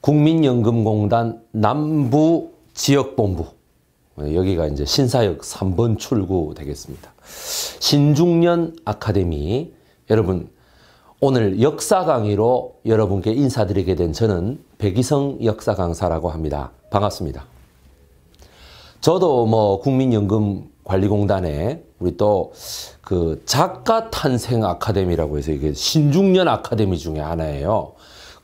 국민연금공단 남부 지역본부 여기가 이제 신사역 3번 출구 되겠습니다. 신중년 아카데미 여러분 오늘 역사 강의로 여러분께 인사드리게 된 저는 백이성 역사 강사라고 합니다. 반갑습니다. 저도 뭐 국민연금관리공단에 우리 또 그 작가 탄생 아카데미라고 해서 이게 신중년 아카데미 중에 하나예요.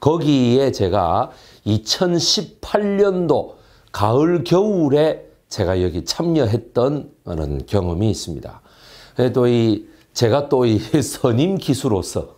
거기에 제가 2018년도 가을 겨울에 제가 여기 참여했던 그런 경험이 있습니다. 또이 제가 또 이 선임 기수로서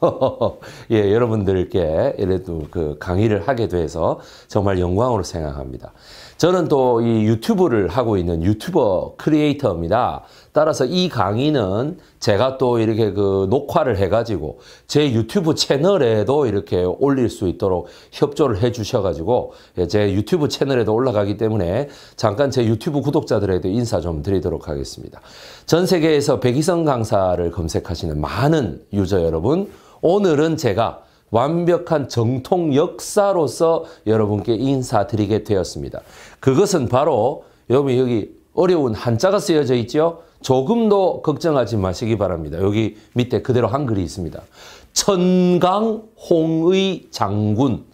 예, 여러분들께 이래도 그 강의를 하게 돼서 정말 영광으로 생각합니다. 저는 또 이 유튜브를 하고 있는 유튜버 크리에이터입니다. 따라서 이 강의는 제가 또 이렇게 그 녹화를 해가지고 제 유튜브 채널에도 이렇게 올릴 수 있도록 협조를 해 주셔가지고 예, 제 유튜브 채널에도 올라가기 때문에 잠깐 제 유튜브 구독자들에도 인사 좀 드리도록 하겠습니다. 전 세계에서 백이성 강사를 검색하시는 많은 유저 여러분, 오늘은 제가 완벽한 정통 역사로서 여러분께 인사드리게 되었습니다. 그것은 바로 여러분 여기 어려운 한자가 쓰여져 있죠. 조금도 걱정하지 마시기 바랍니다. 여기 밑에 그대로 한글이 있습니다. 천강홍의 장군.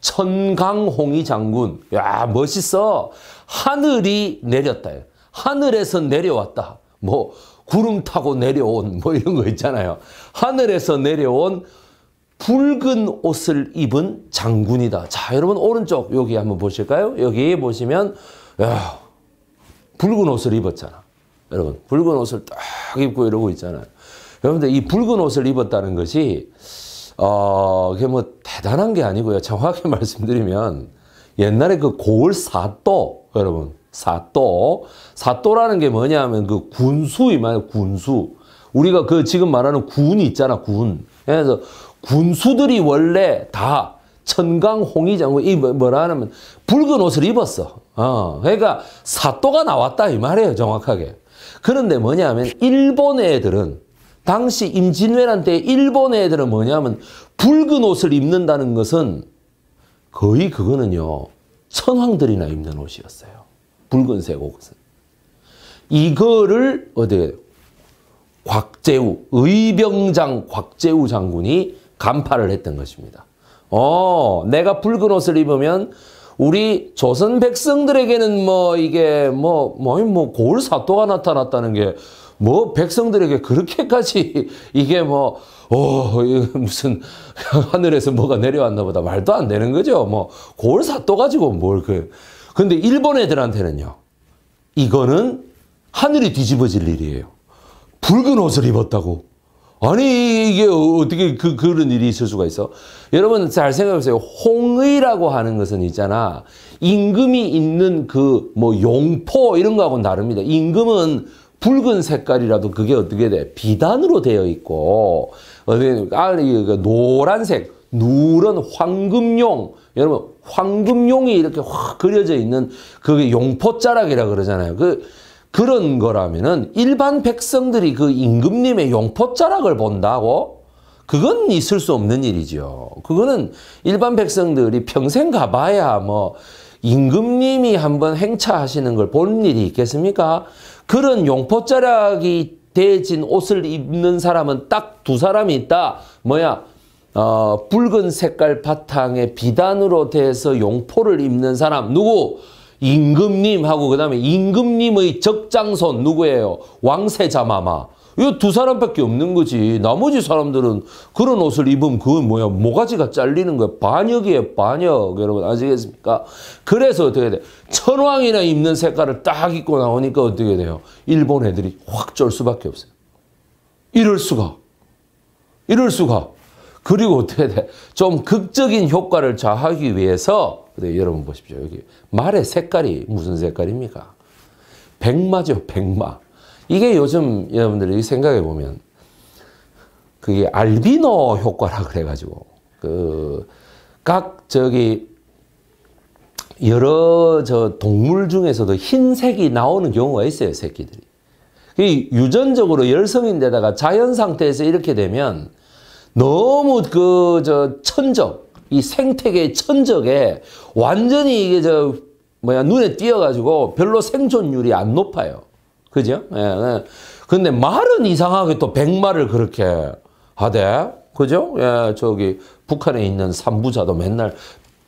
천강홍의 장군. 야 멋있어. 하늘이 내렸다. 하늘에서 내려왔다. 뭐 구름 타고 내려온 뭐 이런 거 있잖아요. 하늘에서 내려온 붉은 옷을 입은 장군이다. 자, 여러분 오른쪽 여기 한번 보실까요? 여기 보시면 야, 붉은 옷을 입었잖아. 여러분 붉은 옷을 딱 입고 이러고 있잖아요. 여러분들 이 붉은 옷을 입었다는 것이 어, 그게 뭐 대단한 게 아니고요. 정확히 말씀드리면 옛날에 그 고을 사또 여러분 사또 사또라는 게 뭐냐면 그 군수이 말이에요. 군수 우리가 그 지금 말하는 군이 있잖아 군. 그래서 군수들이 원래 다 천강 홍의장 군이 뭐, 뭐라 하냐면 붉은 옷을 입었어. 어, 그러니까 사또가 나왔다 이 말이에요 정확하게. 그런데 뭐냐면 일본 애들은 당시 임진왜란 때 일본 애들은 뭐냐면 붉은 옷을 입는다는 것은 거의 그거는요 천황들이나 입는 옷이었어요. 붉은색 옷은. 이거를 어디 곽재우 의병장 곽재우 장군이 간파를 했던 것입니다. 어, 내가 붉은 옷을 입으면 우리 조선 백성들에게는 뭐 이게 뭐, 뭐, 뭐 고을 사또가 나타났다는 게 뭐 백성들에게 그렇게까지 이게 뭐, 어, 무슨 하늘에서 뭐가 내려왔나 보다. 말도 안 되는 거죠. 뭐고 사또 가지고 뭘 그. 근데 일본 애들한테는요. 이거는 하늘이 뒤집어질 일이에요. 붉은 옷을 입었다고. 아니 이게 어, 어떻게 그, 그런 일이 있을 수가 있어? 여러분 잘 생각해보세요. 홍의라고 하는 것은 있잖아. 임금이 있는 그 뭐 용포 이런 거하고는 다릅니다. 임금은 붉은 색깔이라도 그게 어떻게 돼? 비단으로 되어 있고 어떻게 아 그 노란색 누런 황금용 여러분 황금용이 이렇게 확 그려져 있는 그게 용포자락이라 그러잖아요. 그 그런 거라면은 일반 백성들이 그 임금님의 용포자락을 본다고? 그건 있을 수 없는 일이죠. 그거는 일반 백성들이 평생 가봐야 뭐 임금님이 한번 행차하시는 걸 본 일이 있겠습니까? 그런 용포자락이 대진 옷을 입는 사람은 딱 두 사람이 있다. 뭐야? 어, 붉은 색깔 바탕에 비단으로 돼서 용포를 입는 사람 누구? 임금님하고 그 다음에 임금님의 적장선 누구예요? 왕세자마마. 이두 사람밖에 없는 거지. 나머지 사람들은 그런 옷을 입으면 그건 뭐야? 모가지가 잘리는 거야. 반역이에요, 반역. 여러분 아시겠습니까? 그래서 어떻게 돼? 천왕이나 입는 색깔을 딱 입고 나오니까 어떻게 돼요? 일본 애들이 확 쫄 수밖에 없어요. 이럴 수가. 이럴 수가. 그리고 어떻게 돼? 좀 극적인 효과를 자하기 위해서 근데 네, 여러분 보십시오. 여기 말의 색깔이 무슨 색깔입니까? 백마죠, 백마. 이게 요즘 여러분들이 생각해 보면 그게 알비노 효과라 그래가지고 그각 저기 여러 저 동물 중에서도 흰색이 나오는 경우가 있어요 새끼들이. 유전적으로 열성인데다가 자연 상태에서 이렇게 되면 너무 그 저 천적 이 생태계 천적에 완전히 이게 저 뭐야 눈에 띄어가지고 별로 생존율이 안 높아요. 그죠? 예. 예. 근데 말은 이상하게 또 백말을 그렇게 하대. 그죠? 예, 저기 북한에 있는 산부자도 맨날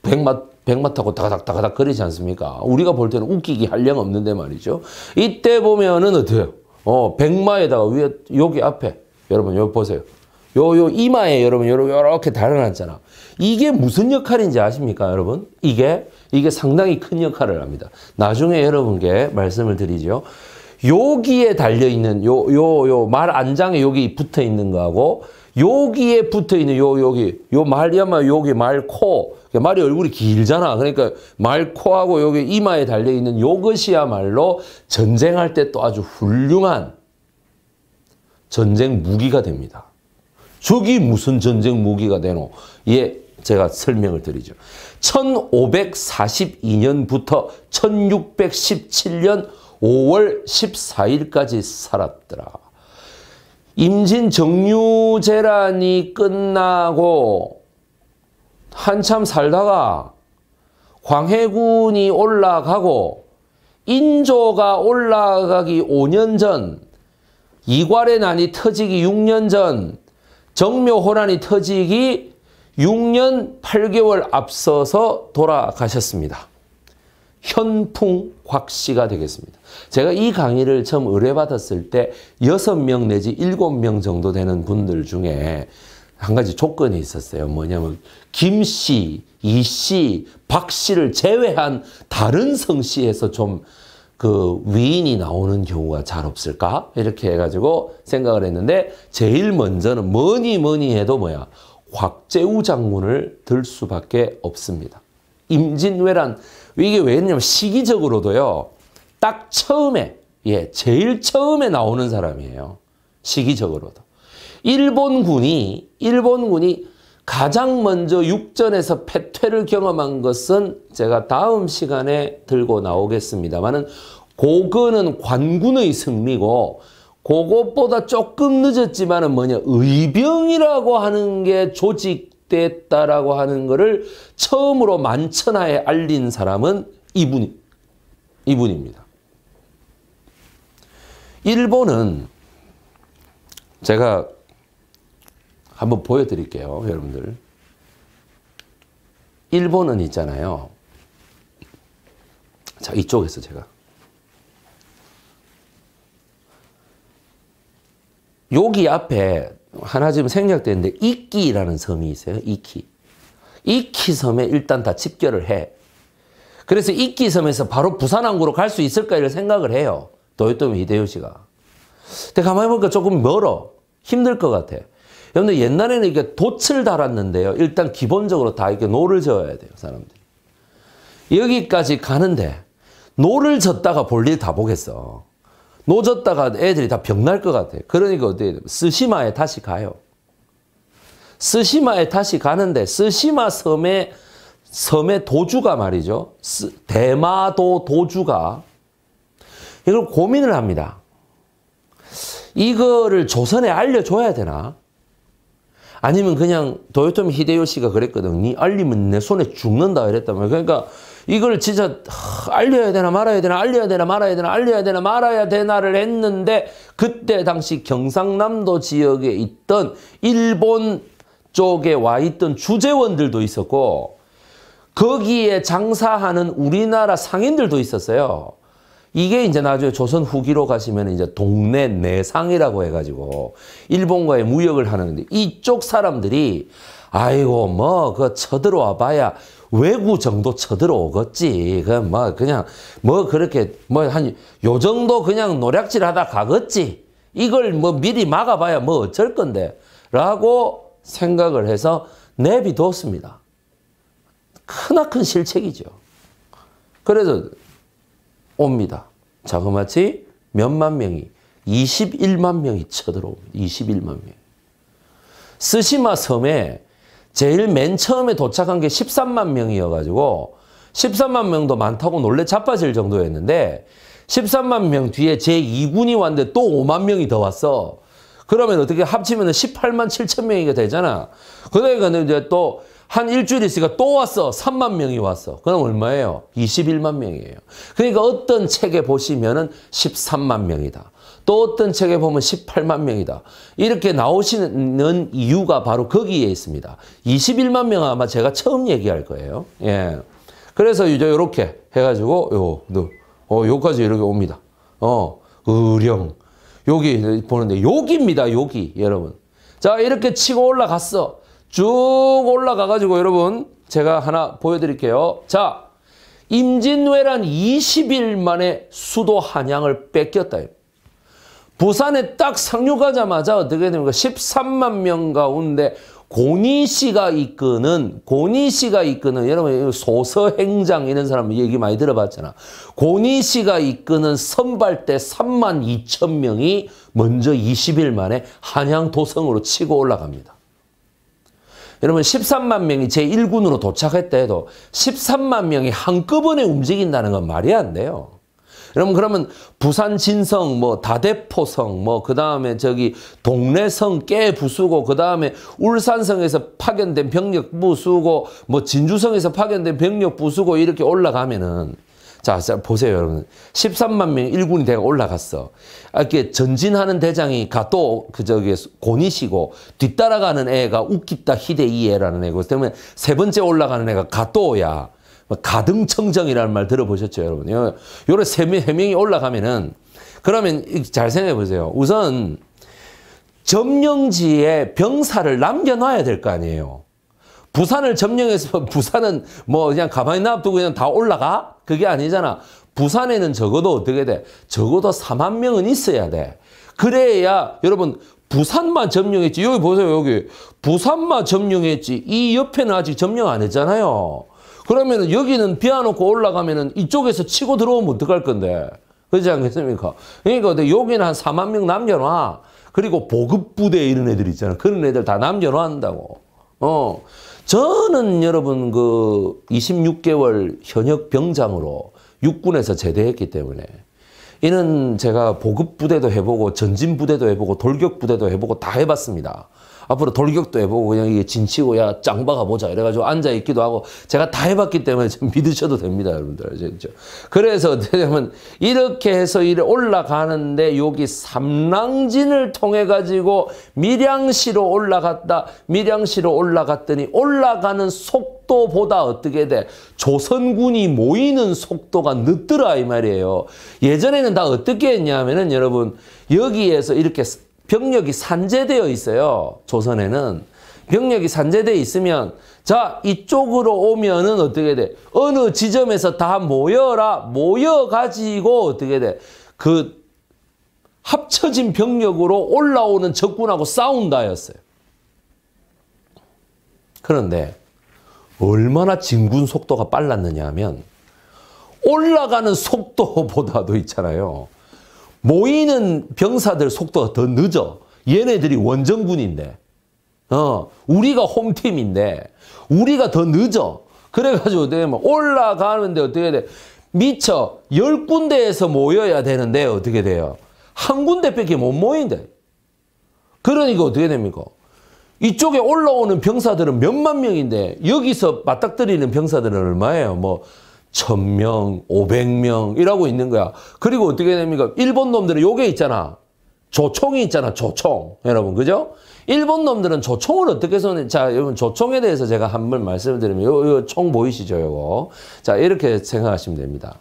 백마 백마 타고 다가닥다가닥 거리지 않습니까? 우리가 볼 때는 웃기기 한량 없는데 말이죠. 이때 보면은 어때요? 어, 백마에다가 위에 여기 앞에 여러분 여기 보세요. 요, 요 이마에 여러분, 요렇게, 요렇게 달아놨잖아. 이게 무슨 역할인지 아십니까, 여러분? 이게, 이게 상당히 큰 역할을 합니다. 나중에 여러분께 말씀을 드리죠. 여기에 달려있는 요, 요, 요, 말 안장에 여기 붙어 있는 거하고, 여기에 붙어 있는 요, 여기, 요 말이 아마 여기 말 코, 그러니까 말이 얼굴이 길잖아. 그러니까 말 코하고 여기 이마에 달려있는 요것이야말로 전쟁할 때 또 아주 훌륭한 전쟁 무기가 됩니다. 저기 무슨 전쟁 무기가 되노? 예, 제가 설명을 드리죠. 1542년부터 1617년 5월 14일까지 살았더라. 임진 정유재란이 끝나고 한참 살다가 광해군이 올라가고 인조가 올라가기 5년 전 이괄의 난이 터지기 6년 전 정묘호란이 터지기 6년 8개월 앞서서 돌아가셨습니다. 현풍 곽씨가 되겠습니다. 제가 이 강의를 처음 의뢰받았을 때 6명 내지 7명 정도 되는 분들 중에 한 가지 조건이 있었어요. 뭐냐면 김씨, 이씨, 박씨를 제외한 다른 성씨에서 좀그 위인이 나오는 경우가 잘 없을까? 이렇게 해가지고 생각을 했는데 제일 먼저는 뭐니 뭐니 해도 뭐야? 곽재우 장군을 들 수밖에 없습니다. 임진왜란 이게 왜냐면 시기적으로도요. 딱 처음에 예, 제일 처음에 나오는 사람이에요. 시기적으로도. 일본군이 일본군이 가장 먼저 육전에서 패퇴를 경험한 것은 제가 다음 시간에 들고 나오겠습니다만은 고거는 관군의 승리고 그것보다 조금 늦었지만은 뭐냐 의병이라고 하는 게 조직됐다라고 하는 것을 처음으로 만천하에 알린 사람은 이분 이분입니다. 일본은 제가 한번 보여드릴게요, 여러분들. 일본은 있잖아요. 자, 이쪽에서 제가. 여기 앞에 하나 지금 생략됐는데 이끼라는 섬이 있어요. 이끼. 이끼 섬에 일단 다 집결을 해. 그래서 이끼 섬에서 바로 부산항구로 갈 수 있을까 이를 생각을 해요. 도요토미 히데요시가. 근데 가만히 보니까 조금 멀어. 힘들 것 같아. 여러분들 옛날에는 이게 돛을 달았는데요. 일단 기본적으로 다 이렇게 노를 저어야 돼요. 사람들이. 여기까지 가는데 노를 졌다가 볼일 다 보겠어. 노 졌다가 애들이 다 병날 것 같아. 그러니까 어떻게 스시마에 다시 가요. 스시마에 다시 가는데 스시마 섬에 섬의 도주가 말이죠. 대마도 도주가 이걸 고민을 합니다. 이거를 조선에 알려줘야 되나? 아니면 그냥 도요토미 히데요시가 그랬거든. 니 알리면 내 손에 죽는다 이랬다며. 그러니까 이걸 진짜 알려야 되나 말아야 되나 알려야 되나 말아야 되나 알려야 되나 말아야 되나를 했는데 그때 당시 경상남도 지역에 있던 일본 쪽에 와 있던 주재원들도 있었고 거기에 장사하는 우리나라 상인들도 있었어요. 이게 이제 나중에 조선 후기로 가시면 이제 동네 내상이라고 해가지고 일본과의 무역을 하는데 이쪽 사람들이 아이고 뭐그 쳐들어와 봐야 외구 정도 쳐들어오겠지. 그뭐 그냥 뭐 그렇게 뭐 한 요 정도 그냥 노략질하다 가겠지. 이걸 뭐 미리 막아봐야 뭐 어쩔 건데. 라고 생각을 해서 내비뒀습니다. 크나큰 실책이죠. 그래서 옵니다. 자, 그마치 몇만 명이 21만 명이 쳐들어옵니다. 21만 명. 스시마 섬에 제일 맨 처음에 도착한 게 13만 명이어가지고 13만 명도 많다고 놀래 자빠질 정도였는데 13만 명 뒤에 제2군이 왔는데 또 5만 명이 더 왔어. 그러면 어떻게 합치면 18만 7천 명이 되잖아. 그러니까 이제 또한 일주일 있으니까 또 왔어. 3만 명이 왔어. 그럼 얼마예요? 21만 명이에요. 그러니까 어떤 책에 보시면은 13만 명이다. 또 어떤 책에 보면 18만 명이다. 이렇게 나오시는 이유가 바로 거기에 있습니다. 21만 명은 아마 제가 처음 얘기할 거예요. 예. 그래서 이제 이렇게 해가지고 요, 너, 어, 요까지 이렇게 옵니다. 어, 의령. 여기 보는데 여기입니다. 여기 여러분. 자 이렇게 치고 올라갔어. 쭉 올라가가지고 여러분 제가 하나 보여드릴게요. 자, 임진왜란 20일 만에 수도 한양을 뺏겼다. 부산에 딱 상륙하자마자 어떻게 됩니까? 13만 명 가운데 고니 씨가 이끄는 고니 씨가 이끄는 여러분 소서 행장 이런 사람 얘기 많이 들어봤잖아. 고니 씨가 이끄는 선발대 3만 2천 명이 먼저 20일 만에 한양 도성으로 치고 올라갑니다. 여러분 13만 명이 제1군으로 도착했다 해도 13만 명이 한꺼번에 움직인다는 건 말이 안 돼요. 여러분 그러면 부산 진성 뭐 다대포성 뭐 그다음에 저기 동래성 깨 부수고 그다음에 울산성에서 파견된 병력 부수고 뭐 진주성에서 파견된 병력 부수고 이렇게 올라가면은 자, 자 보세요 여러분 13만 명 1군이 대가 올라갔어 아, 이렇게 전진하는 대장이 가또 그 저기 곤이시고 뒤따라가는 애가 웃기다 히데이에라는 애고 때문에 세 번째 올라가는 애가 가또야. 뭐 가등청정이라는 말 들어보셨죠, 여러분? 요, 요래 세 명, 세 명이 올라가면은, 그러면 잘 생각해 보세요. 우선, 점령지에 병사를 남겨놔야 될 거 아니에요. 부산을 점령해서 부산은 뭐 그냥 가만히 놔두고 그냥 다 올라가? 그게 아니잖아. 부산에는 적어도 어떻게 돼? 적어도 4만 명은 있어야 돼. 그래야 여러분 부산만 점령했지. 여기 보세요. 여기 부산만 점령했지. 이 옆에는 아직 점령 안 했잖아요. 그러면은 여기는 비워놓고 올라가면은 이쪽에서 치고 들어오면 어떡할 건데. 그렇지 않겠습니까? 그러니까 여기는 한 4만 명 남겨놔. 그리고 보급부대 이런 애들 있잖아. 그런 애들 다 남겨놓는다고. 어. 저는 여러분 그 26개월 현역 병장으로 육군에서 제대했기 때문에 이는 제가 보급 부대도 해보고 전진 부대도 해보고 돌격 부대도 해보고 다 해봤습니다. 앞으로 돌격도 해보고 그냥 이게 진치고야 짱박아 보자 이래가지고 앉아 있기도 하고 제가 다 해봤기 때문에 좀 믿으셔도 됩니다 여러분들 아시 그래서 어떻면 게 이렇게 해서 이래 올라가는데 여기 삼랑진을 통해 가지고 밀양시로 올라갔다 밀양시로 올라갔더니 올라가는 속도보다 어떻게 돼 조선군이 모이는 속도가 늦더라 이 말이에요 예전에는 다 어떻게 했냐면은 여러분 여기에서 이렇게 병력이 산재되어 있어요. 조선에는. 병력이 산재되어 있으면 자 이쪽으로 오면은 어떻게 돼? 어느 지점에서 다 모여라. 모여가지고 어떻게 돼? 그 합쳐진 병력으로 올라오는 적군하고 싸운다였어요. 그런데 얼마나 진군 속도가 빨랐느냐 하면 올라가는 속도보다도 있잖아요. 모이는 병사들 속도가 더 늦어. 얘네들이 원정군인데. 어, 우리가 홈팀인데. 우리가 더 늦어. 그래가지고 되면 올라가는데 어떻게 돼? 미처 열 군데에서 모여야 되는데 어떻게 돼요? 한 군데밖에 못 모인대. 그러니까 어떻게 됩니까? 이쪽에 올라오는 병사들은 몇만 명인데 여기서 맞닥뜨리는 병사들은 얼마예요? 뭐 1000명, 500명 이라고 있는 거야. 그리고 어떻게 됩니까? 일본 놈들은 요게 있잖아. 조총이 있잖아. 조총. 여러분 그죠? 일본 놈들은 조총을 어떻게 쏘는 자, 여러분 조총에 대해서 제가 한 번 말씀을 드리면 요, 요총 보이시죠, 요거. 자, 이렇게 생각하시면 됩니다.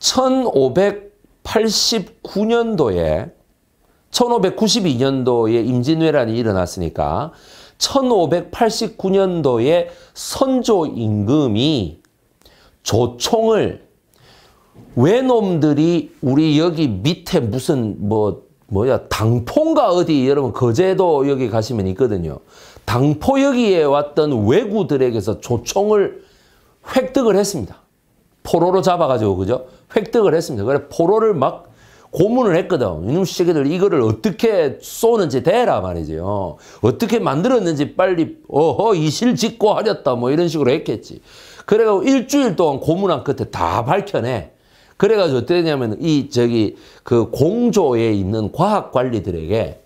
1589년도에 1592년도에 임진왜란이 일어났으니까 1589년도에 선조 임금이 조총을 외놈들이 우리 여기 밑에 무슨 뭐 뭐야 당포가 어디 여러분 거제도 여기 가시면 있거든요. 당포여기에 왔던 왜구들에게서 조총을 획득을 했습니다. 포로로 잡아가지고 그죠? 획득을 했습니다. 그래 포로를 막 고문을 했거든. 이놈 시계들 이거를 어떻게 쏘는지 대라 말이지요. 어떻게 만들었는지 빨리 어허 이실 짓고 하렸다 뭐 이런 식으로 했겠지. 그래가지고 일주일 동안 고문한 끝에 다 밝혀내. 그래가지고 어땠냐면 이 저기 그 공조에 있는 과학 관리들에게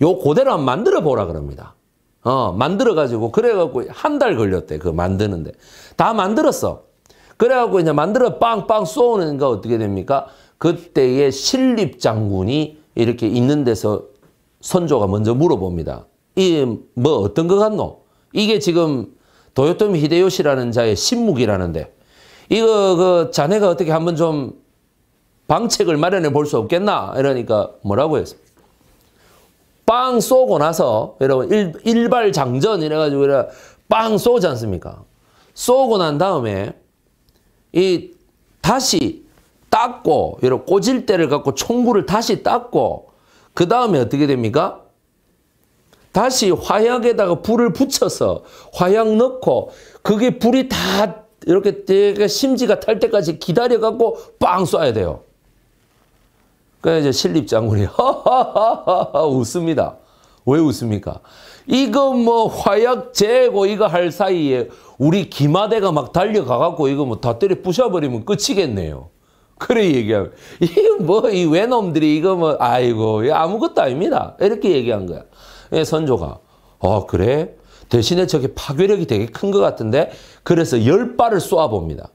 요고대로한번 만들어 보라 그럽니다. 어 만들어 가지고 그래갖고 한 달 걸렸대 그 만드는데 다 만들었어. 그래갖고 이제 만들어 빵빵 쏘는 거 어떻게 됩니까? 그때의 신립 장군이 이렇게 있는 데서 선조가 먼저 물어봅니다. 이 뭐 어떤 거 같노? 이게 지금 도요토미 히데요시라는 자의 신묵이라는데 이거 그 자네가 어떻게 한번 좀 방책을 마련해 볼 수 없겠나 이러니까 뭐라고 했습빵 쏘고 나서 여러분 일, 발장전 이래가지고 이래 빵 쏘지 않습니까? 쏘고 난 다음에 이 다시 닦고 여러 꼬질 대를 갖고 총구를 다시 닦고 그 다음에 어떻게 됩니까? 다시 화약에다가 불을 붙여서 화약 넣고 그게 불이 다 이렇게 되게 심지가 탈 때까지 기다려갖고 빵 쏴야 돼요. 그러 이제 신립장군이 하하하하 웃습니다. 왜 웃습니까? 이거 뭐 화약 재고 이거 할 사이에 우리 기마대가 막 달려가갖고 이거 뭐다 때려 부셔버리면 끝이겠네요. 그래 얘기하면 이뭐이 외놈들이 이거 뭐 아이고 아무것도 아닙니다. 이렇게 얘기한 거야. 예, 선조가 어 그래? 대신에 저게 파괴력이 되게 큰 것 같은데 그래서 열 발을 쏘아봅니다.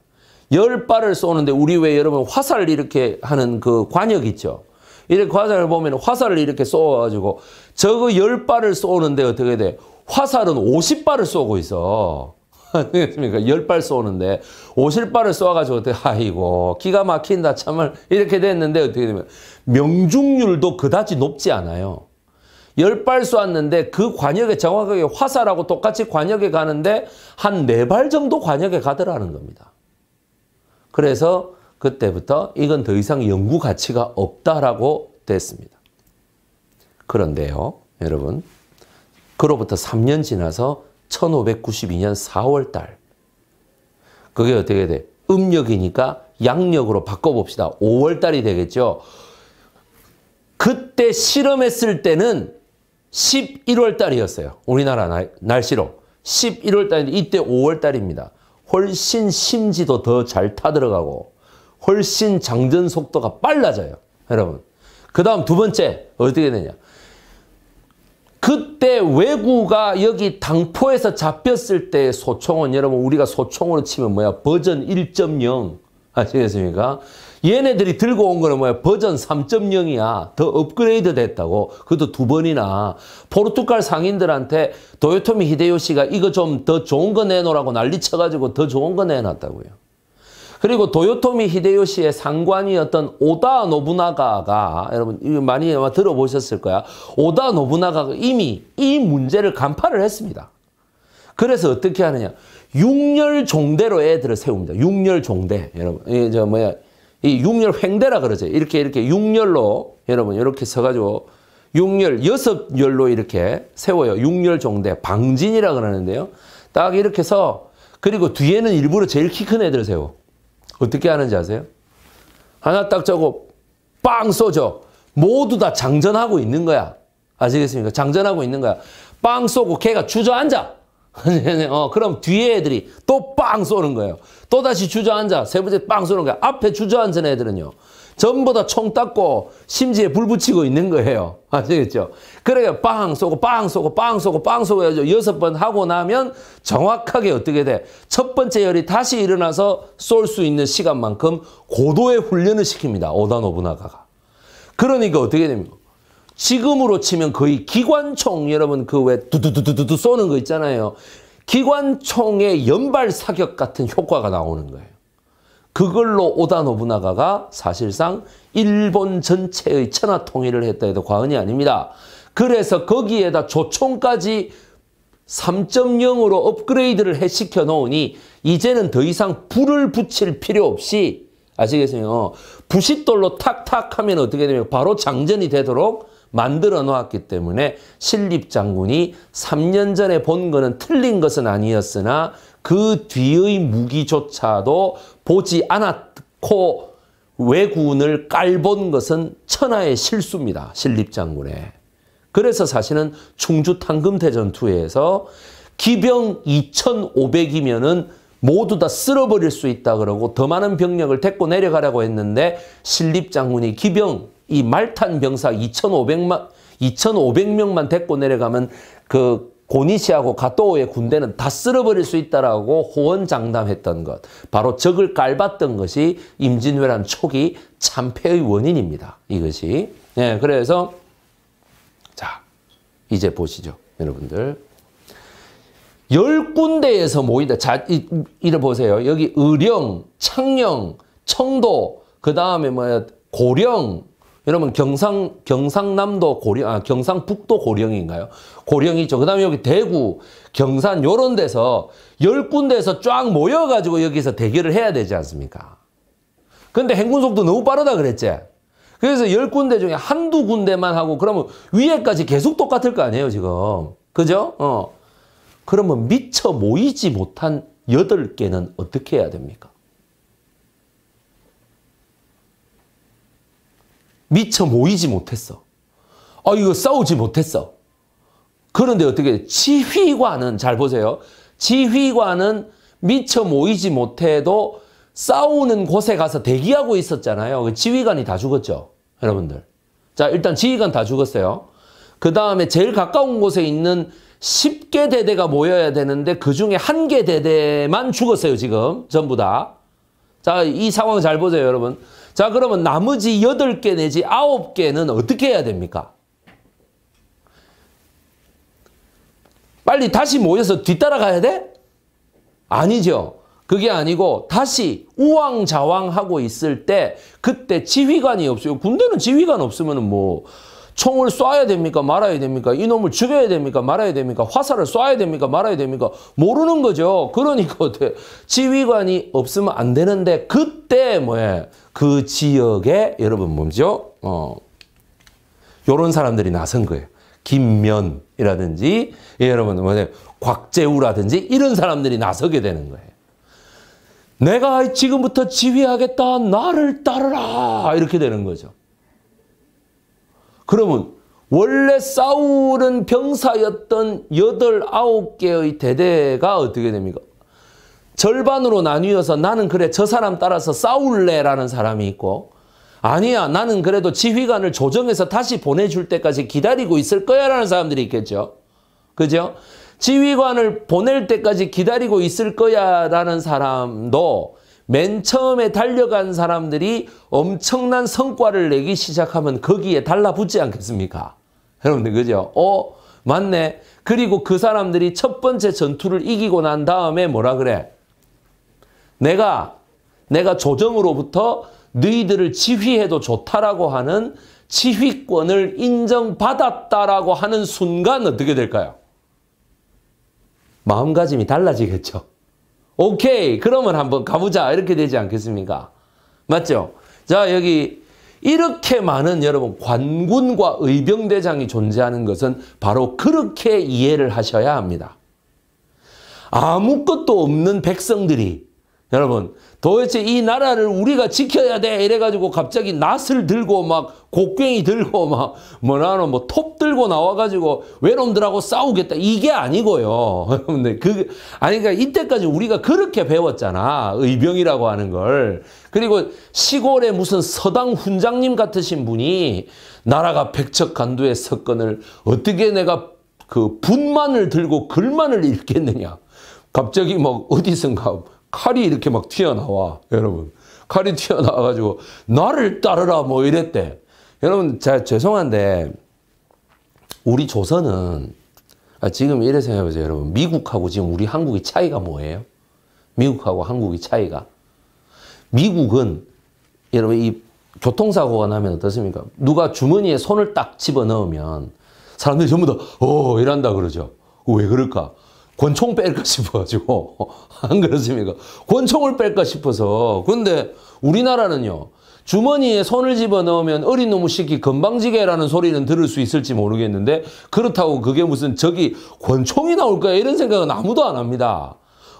열 발을 쏘는데 우리 왜 여러분 화살을 이렇게 하는 그 관역 있죠? 이렇게 화살을 보면 화살을 이렇게 쏘아가지고 저거 열 발을 쏘는데 어떻게 돼? 화살은 오십 발을 쏘고 있어. 그러니까 열 발 쏘는데 오십 발을 쏘아가지고 어떻게 아이고 기가 막힌다 참을 이렇게 됐는데 어떻게 되면 명중률도 그다지 높지 않아요. 열발 쏘았는데 그 관역에 정확하게 화살하고 똑같이 관역에 가는데 한 네 발 정도 관역에 가더라는 겁니다. 그래서 그때부터 이건 더 이상 연구 가치가 없다라고 됐습니다. 그런데요, 여러분. 그로부터 3년 지나서 1592년 4월 달. 그게 어떻게 돼? 음력이니까 양력으로 바꿔봅시다. 5월 달이 되겠죠. 그때 실험했을 때는 11월 달이었어요. 우리나라 나, 날씨로. 11월 달인데 이때 5월 달입니다. 훨씬 심지도 더 잘 타들어가고 훨씬 장전 속도가 빨라져요. 여러분. 그 다음 두 번째 어떻게 되냐. 그때 외구가 여기 당포에서 잡혔을 때 소총은 여러분 우리가 소총으로 치면 뭐야 버전 1.0 아시겠습니까? 얘네들이 들고 온 거는 뭐야? 버전 3.0이야. 더 업그레이드 됐다고. 그것도 두 번이나. 포르투갈 상인들한테 도요토미 히데요시가 이거 좀 더 좋은 거 내놓으라고 난리 쳐가지고 더 좋은 거 내놨다고요. 그리고 도요토미 히데요시의 상관이었던 오다 노부나가가 여러분 이거 많이 아마 들어보셨을 거야. 오다 노부나가가 이미 이 문제를 간파를 했습니다. 그래서 어떻게 하느냐. 육렬 종대로 애들을 세웁니다. 육렬 종대. 여러분, 이 저 뭐야, 이 육열 횡대라 그러죠. 이렇게 이렇게 육열로 여러분 이렇게 서가지고 육열 여섯 열로 이렇게 세워요. 육열 종대 방진이라 그러는데요. 딱 이렇게 서 그리고 뒤에는 일부러 제일 키 큰 애들 세워. 어떻게 하는지 아세요? 하나 딱 저거 빵 쏘죠. 모두 다 장전하고 있는 거야. 아시겠습니까? 장전하고 있는 거야. 빵 쏘고 걔가 주저앉아. 어, 그럼 뒤에 애들이 또 빵 쏘는 거예요. 또 다시 주저앉아. 세 번째 빵 쏘는 거야. 앞에 주저앉은 애들은요. 전부 다 총 닦고 심지에 불 붙이고 있는 거예요. 아시겠죠? 그래요빵 그러니까 쏘고 빵 쏘고 빵 쏘고 빵 쏘고 해야 여섯 번 하고 나면 정확하게 어떻게 돼? 첫 번째 열이 다시 일어나서 쏠 수 있는 시간만큼 고도의 훈련을 시킵니다. 오다 노부나가가. 그러니까 어떻게 됩니까? 지금으로 치면 거의 기관총 여러분 그 왜 두두두두두 쏘는 거 있잖아요. 기관총의 연발 사격 같은 효과가 나오는 거예요. 그걸로 오다 노부나가가 사실상 일본 전체의 천하 통일을 했다 해도 과언이 아닙니다. 그래서 거기에다 조총까지 3.0으로 업그레이드를 해시켜 놓으니 이제는 더 이상 불을 붙일 필요 없이 아시겠어요? 부싯돌로 탁탁 하면 어떻게 되면 바로 장전이 되도록 만들어 놓았기 때문에 신립장군이 3년 전에 본 거는 틀린 것은 아니었으나 그 뒤의 무기조차도 보지 않았고 왜군을 깔본 것은 천하의 실수입니다. 신립장군의. 그래서 사실은 충주 탕금대 전투에서 기병 2,500이면은 모두 다 쓸어버릴 수 있다 그러고 더 많은 병력을 데리고 내려가라고 했는데 신립 장군이 기병 이 말탄 병사 2,500만 2,500명만 데리고 내려가면 그 고니시하고 가토오의 군대는 다 쓸어버릴 수 있다라고 호언장담했던 것. 바로 적을 깔봤던 것이 임진왜란 초기 참패의 원인입니다. 이것이. 예, 그래서 자, 이제 보시죠. 여러분들. 열 군데에서 모이다. 자, 이, 이를 보세요. 여기 의령, 창령, 청도, 그 다음에 뭐야, 고령, 여러분 경상 경상남도 고령 아 경상북도 고령인가요? 고령이죠. 그다음에 여기 대구, 경산 요런 데서 열 군데에서 쫙 모여 가지고 여기서 대결을 해야 되지 않습니까? 근데 행군 속도 너무 빠르다 그랬지. 그래서 열 군데 중에 한두 군데만 하고 그러면 위에까지 계속 똑같을 거 아니에요, 지금. 그죠? 어. 그러면 미처 모이지 못한 여덟 개는 어떻게 해야 됩니까? 미처 모이지 못했어. 어, 이거 싸우지 못했어. 그런데 어떻게 지휘관은 잘 보세요. 지휘관은 미처 모이지 못해도 싸우는 곳에 가서 대기하고 있었잖아요. 그 지휘관이 다 죽었죠. 여러분들. 자, 일단 지휘관 다 죽었어요. 그 다음에 제일 가까운 곳에 있는 10개 대대가 모여야 되는데 그 중에 한개 대대만 죽었어요. 지금 전부 다. 자, 이 상황 잘 보세요. 여러분. 자 그러면 나머지 8개 내지 9개는 어떻게 해야 됩니까? 빨리 다시 모여서 뒤따라가야 돼? 아니죠. 그게 아니고 다시 우왕좌왕하고 있을 때 그때 지휘관이 없어요. 군대는 지휘관 없으면 뭐 총을 쏴야 됩니까? 말아야 됩니까? 이놈을 죽여야 됩니까? 말아야 됩니까? 화살을 쏴야 됩니까? 말아야 됩니까? 모르는 거죠. 그러니까 어때? 지휘관이 없으면 안 되는데 그때 뭐해? 그 지역에 여러분 뭐죠? 어. 요런 사람들이 나선 거예요. 김면이라든지 예, 여러분 뭐냐 곽재우라든지 이런 사람들이 나서게 되는 거예요. 내가 지금부터 지휘하겠다. 나를 따르라. 이렇게 되는 거죠. 그러면 원래 싸울은 병사였던 8, 9개의 대대가 어떻게 됩니까? 절반으로 나뉘어서 나는 그래 저 사람 따라서 싸울래라는 사람이 있고 아니야 나는 그래도 지휘관을 조정해서 다시 보내줄 때까지 기다리고 있을 거야 라는 사람들이 있겠죠. 그죠? 지휘관을 보낼 때까지 기다리고 있을 거야 라는 사람도 맨 처음에 달려간 사람들이 엄청난 성과를 내기 시작하면 거기에 달라붙지 않겠습니까? 여러분들 그죠? 어? 맞네. 그리고 그 사람들이 첫 번째 전투를 이기고 난 다음에 뭐라 그래? 내가 내가 조정으로부터 너희들을 지휘해도 좋다라고 하는 지휘권을 인정받았다라고 하는 순간 어떻게 될까요? 마음가짐이 달라지겠죠. 오케이 그러면 한번 가보자 이렇게 되지 않겠습니까? 맞죠? 자 여기 이렇게 많은 여러분 관군과 의병대장이 존재하는 것은 바로 그렇게 이해를 하셔야 합니다. 아무것도 없는 백성들이 여러분 도대체 이 나라를 우리가 지켜야 돼 이래가지고 갑자기 낫을 들고 막 곡괭이 들고 막 뭐라노 뭐톱 들고 나와가지고 외놈들하고 싸우겠다 이게 아니고요 여러분들 그 아니 그러니까 이때까지 우리가 그렇게 배웠잖아 의병이라고 하는 걸 그리고 시골에 무슨 서당 훈장님 같으신 분이 나라가 백척간두의 석건을 어떻게 내가 그 분만을 들고 글만을 읽겠느냐 갑자기 뭐 어디선가 칼이 이렇게 막 튀어나와. 여러분. 칼이 튀어나와가지고, 나를 따르라, 뭐 이랬대. 여러분, 자, 죄송한데, 우리 조선은, 아, 지금 이래 생각해보세요, 여러분. 미국하고 지금 우리 한국의 차이가 뭐예요? 미국하고 한국의 차이가. 미국은, 여러분, 이 교통사고가 나면 어떻습니까? 누가 주머니에 손을 딱 집어 넣으면 사람들이 전부 다, 어, 이란다 그러죠. 왜 그럴까? 권총 뺄까 싶어가지고 안 그렇습니까? 권총을 뺄까 싶어서 근데 우리나라는요 주머니에 손을 집어넣으면 어린 놈의 시키 건방지게라는 소리는 들을 수 있을지 모르겠는데 그렇다고 그게 무슨 저기 권총이 나올까 이런 생각은 아무도 안 합니다.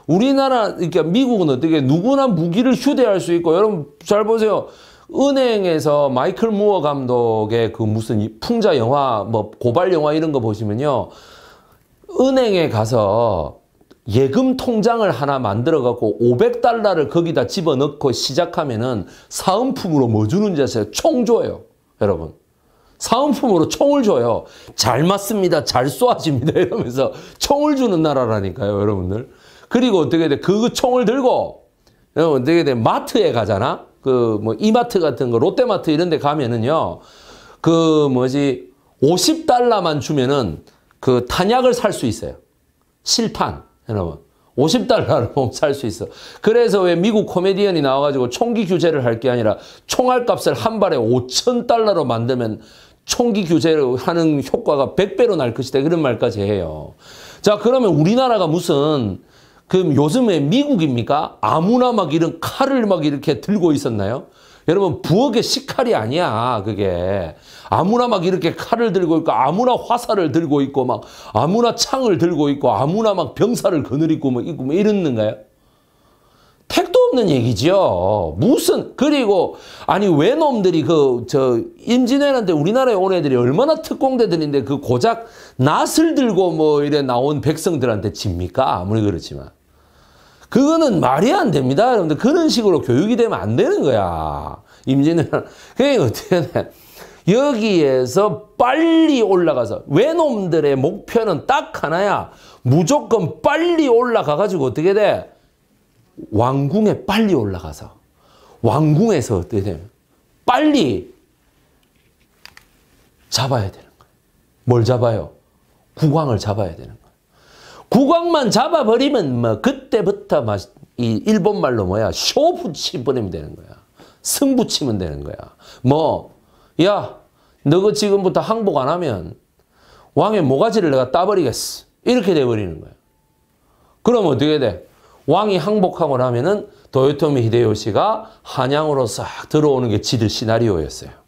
우리나라 그러니까 미국은 어떻게 누구나 무기를 휴대할 수 있고 여러분 잘 보세요. 은행에서 마이클 무어 감독의 그 무슨 풍자 영화 뭐 고발 영화 이런 거 보시면요. 은행에 가서 예금 통장을 하나 만들어 갖고 500달러를 거기다 집어넣고 시작하면은 사은품으로 뭐 주는지 아세요? 총 줘요. 여러분. 사은품으로 총을 줘요. 잘 맞습니다. 잘 쏘아집니다. 이러면서 총을 주는 나라라니까요, 여러분들. 그리고 어떻게 돼? 그 총을 들고, 여러분 어떻게 돼? 마트에 가잖아? 그 뭐 이마트 같은 거, 롯데마트 이런 데 가면은요, 그 뭐지, 50달러만 주면은 그 탄약을 살 수 있어요. 실판, 여러분. 50달러로 살 수 있어. 그래서 왜 미국 코미디언이 나와가지고 총기 규제를 할 게 아니라 총알 값을 한 발에 5천 달러로 만들면 총기 규제를 하는 효과가 100배로 날 것이다. 그런 말까지 해요. 자, 그러면 우리나라가 무슨 그 요즘에 미국입니까? 아무나 막 이런 칼을 막 이렇게 들고 있었나요? 여러분 부엌의 식칼이 아니야 그게 아무나 막 이렇게 칼을 들고 있고 아무나 화살을 들고 있고 막 아무나 창을 들고 있고 아무나 막 병사를 거느리고 뭐 있고 뭐 이러는가요? 택도 없는 얘기죠. 무슨 그리고 아니 외놈들이 그저 임진왜란때 우리나라에 온 애들이 얼마나 특공대들인데 그 고작 낫을 들고 뭐 이래 나온 백성들한테 집니까? 아무리 그렇지만. 그거는 말이 안 됩니다. 여러분들 그런 식으로 교육이 되면 안 되는 거야. 임진왜그러 어떻게 돼? 여기에서 빨리 올라가서 외놈들의 목표는 딱 하나야. 무조건 빨리 올라가가지고 어떻게 돼? 왕궁에 빨리 올라가서 왕궁에서 어떻게 되 빨리 잡아야 되는 거예뭘 잡아요? 국왕을 잡아야 되는 거예 국왕만 잡아버리면 뭐 그때부터 막이 일본 말로 뭐야 쇼 붙이버리면 되는 거야. 승 붙이면 되는 거야. 뭐야 너가 지금부터 항복 안 하면 왕의 모가지를 내가 따버리겠어. 이렇게 돼버리는 거야. 그럼 어떻게 돼? 왕이 항복하고 나면은 도요토미 히데요시가 한양으로 싹 들어오는 게 지들 시나리오였어요.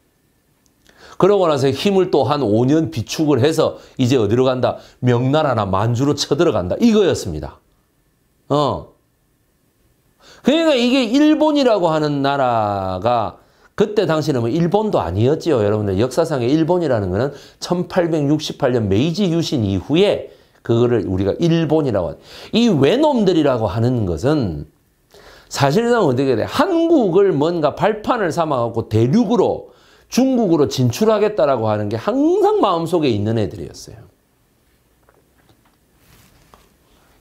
그러고 나서 힘을 또 한 5년 비축을 해서 이제 어디로 간다? 명나라나 만주로 쳐들어간다. 이거였습니다. 어. 그러니까 이게 일본이라고 하는 나라가 그때 당시는 뭐 일본도 아니었지요. 여러분들 역사상의 일본이라는 거는 1868년 메이지 유신 이후에 그거를 우리가 일본이라고 이 외놈들이라고 하는 것은 사실상 어떻게 돼? 한국을 뭔가 발판을 삼아갖고 대륙으로 중국으로 진출하겠다라고 하는 게 항상 마음속에 있는 애들이었어요.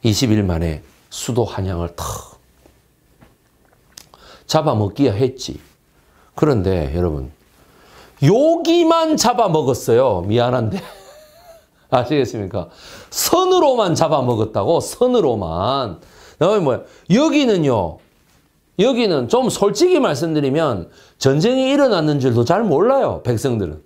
20일 만에 수도 한양을 탁 잡아먹기야 했지. 그런데 여러분 여기만 잡아먹었어요. 미안한데. 아시겠습니까? 선으로만 잡아먹었다고 선으로만. 그다 어, 여기는요. 여기는 좀 솔직히 말씀드리면 전쟁이 일어났는 줄도 잘 몰라요. 백성들은.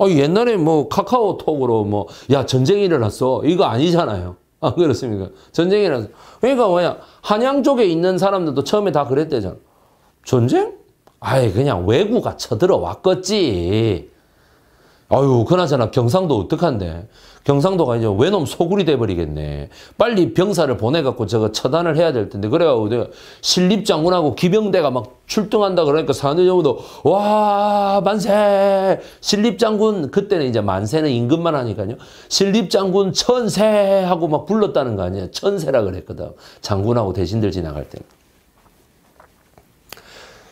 어, 옛날에 뭐 카카오톡으로 뭐, 야, 전쟁이 일어났어. 이거 아니잖아요. 아, 그렇습니까? 전쟁이 일어났어. 그러니까 뭐야. 한양 쪽에 있는 사람들도 처음에 다 그랬대잖아. 전쟁? 아예 그냥 외구가 쳐들어왔겠지. 아유 그나저나 경상도 어떡한데 경상도가 이제 외놈 소굴이 돼버리겠네 빨리 병사를 보내갖고 저거 처단을 해야 될 텐데 그래가지고 신립장군하고 기병대가 막 출동한다 그러니까 사후정우도와 만세 신립장군 그때는 이제 만세는 임금만 하니까요 신립장군 천세 하고 막 불렀다는 거 아니에요 천세라 그랬거든 장군하고 대신들 지나갈 때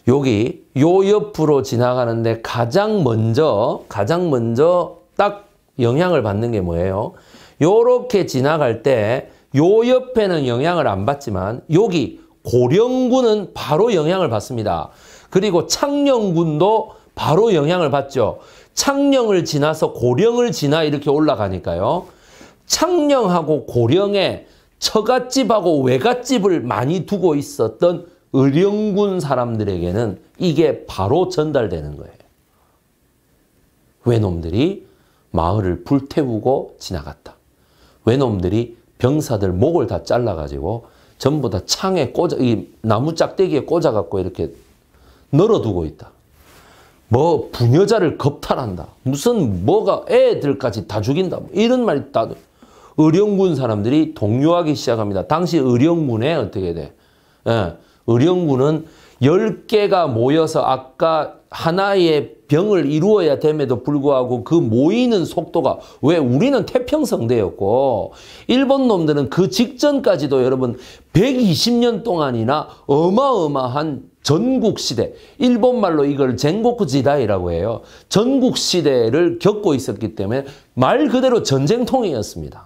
여기 요 옆으로 지나가는데 가장 먼저 가장 먼저 딱 영향을 받는 게 뭐예요? 요렇게 지나갈 때 요 옆에는 영향을 안 받지만 여기 고령군은 바로 영향을 받습니다. 그리고 창녕군도 바로 영향을 받죠. 창녕을 지나서 고령을 지나 이렇게 올라가니까요. 창녕하고 고령에 처갓집하고 외갓집을 많이 두고 있었던 의령군 사람들에게는 이게 바로 전달되는 거예요. 외놈들이 마을을 불태우고 지나갔다. 외놈들이 병사들 목을 다 잘라가지고 전부 다 창에 꽂아, 이 나무 짝대기에 꽂아갖고 이렇게 널어두고 있다. 뭐 부녀자를 겁탈한다. 무슨 뭐가 애들까지 다 죽인다. 뭐 이런 말이 다 의령군 사람들이 동요하기 시작합니다. 당시 의령군에 어떻게 돼? 예, 의령군은 10개가 모여서 아까 하나의 병을 이루어야 됨에도 불구하고 그 모이는 속도가 왜 우리는 태평성대였고 일본 놈들은 그 직전까지도 여러분 120년 동안이나 어마어마한 전국시대 일본말로 이걸 젠고쿠지다이라고 해요. 전국시대를 겪고 있었기 때문에 말 그대로 전쟁통이었습니다.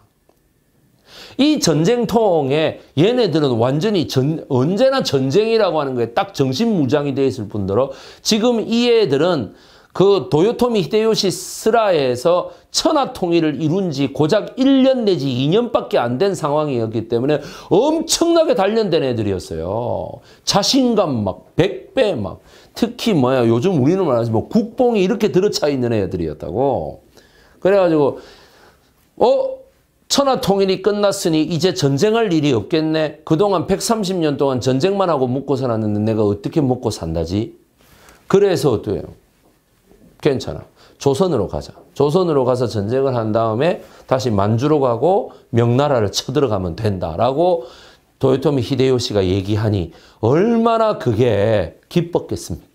이 전쟁통에 얘네들은 완전히 전, 언제나 전쟁이라고 하는 거에 딱 정신무장이 돼 있을 뿐더러 지금 이 애들은 그 도요토미 히데요시 스라에서 천하 통일을 이룬 지 고작 1년 내지 2년밖에 안 된 상황이었기 때문에 엄청나게 단련된 애들이었어요. 자신감 막 100배 막 특히 뭐야 요즘 우리는 말하지 뭐 국뽕이 이렇게 들어차 있는 애들이었다고. 그래가지고 어? 천하통일이 끝났으니 이제 전쟁할 일이 없겠네. 그동안 130년 동안 전쟁만 하고 먹고 살았는데 내가 어떻게 먹고 산다지? 그래서 어때요? 괜찮아. 조선으로 가자. 조선으로 가서 전쟁을 한 다음에 다시 만주로 가고 명나라를 쳐들어가면 된다라고 도요토미 히데요시가 얘기하니 얼마나 그게 기뻤겠습니까?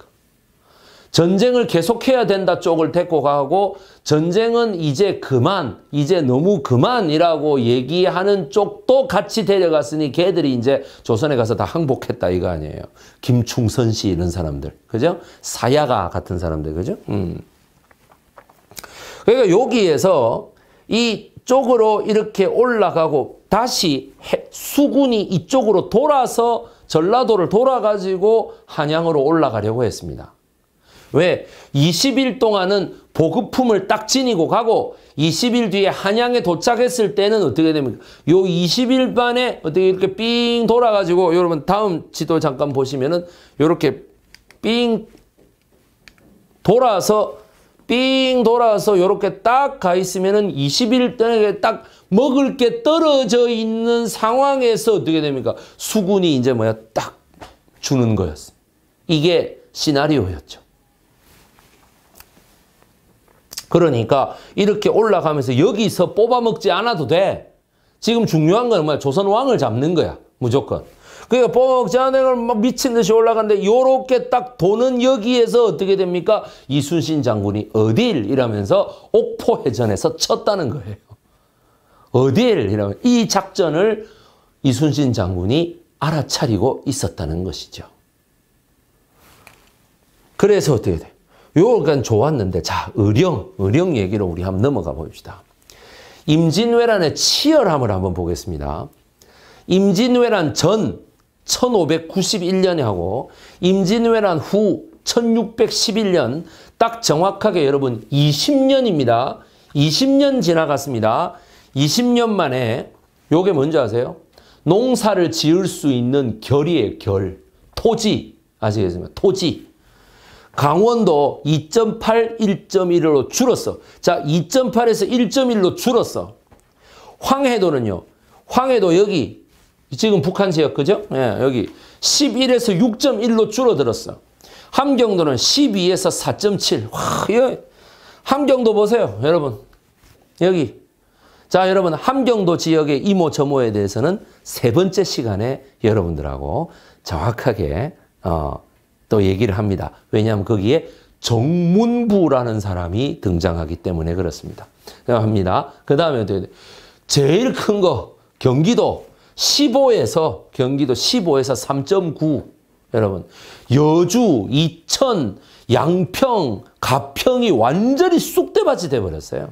전쟁을 계속해야 된다 쪽을 데리고 가고 전쟁은 이제 그만, 이제 너무 그만이라고 얘기하는 쪽도 같이 데려갔으니 걔들이 이제 조선에 가서 다 항복했다 이거 아니에요. 김충선 씨 이런 사람들. 그죠? 사야가 같은 사람들. 그죠? 음. 그러니까 여기에서 이 쪽으로 이렇게 올라가고 다시 수군이 이쪽으로 돌아서 전라도를 돌아가지고 한양으로 올라가려고 했습니다. 왜? 20일 동안은 보급품을 딱 지니고 가고 20일 뒤에 한양에 도착했을 때는 어떻게 됩니까? 요 20일 반에 어떻게 이렇게 삥 돌아가지고 여러분 다음 지도 잠깐 보시면은 요렇게 삥 돌아서 삥 돌아서 요렇게 딱 가 있으면은 20일 때에 딱 먹을 게 떨어져 있는 상황에서 어떻게 됩니까? 수군이 이제 뭐야 딱 주는 거였어. 이게 시나리오였죠. 그러니까 이렇게 올라가면서 여기서 뽑아먹지 않아도 돼. 지금 중요한 건 뭐야? 조선 왕을 잡는 거야. 무조건. 그러니까 뽑아먹지 않으면 막 미친 듯이 올라가는데 요렇게 딱 도는 여기에서 어떻게 됩니까? 이순신 장군이 어딜? 이라면서 옥포해전에서 쳤다는 거예요. 어딜? 이라면 이 작전을 이순신 장군이 알아차리고 있었다는 것이죠. 그래서 어떻게 돼? 요건 좋았는데 자 의령 의령 얘기로 우리 한번 넘어가 봅시다. 임진왜란의 치열함을 한번 보겠습니다. 임진왜란 전 1591년에 하고 임진왜란 후 1611년 딱 정확하게 여러분 20년입니다. 20년 지나갔습니다. 20년 만에 요게 뭔지 아세요? 농사를 지을 수 있는 결이에요. 결. 토지. 아시겠습니까? 토지. 강원도 2.8, 1.1로 줄었어. 자, 2.8에서 1.1로 줄었어. 황해도는요. 황해도 여기 지금 북한 지역 그죠? 예, 여기 11에서 6.1로 줄어들었어. 함경도는 12에서 4.7. 와, 예. 함경도 보세요, 여러분. 여기. 자, 여러분 함경도 지역의 이모 저모에 대해서는 세 번째 시간에 여러분들하고 정확하게 어또 얘기를 합니다. 왜냐하면 거기에 정문부라는 사람이 등장하기 때문에 그렇습니다. 합니다. 그 다음에 제일 큰 거 경기도 15에서 경기도 15에서 3.9 여러분 여주, 이천, 양평, 가평이 완전히 쑥대밭이 돼버렸어요.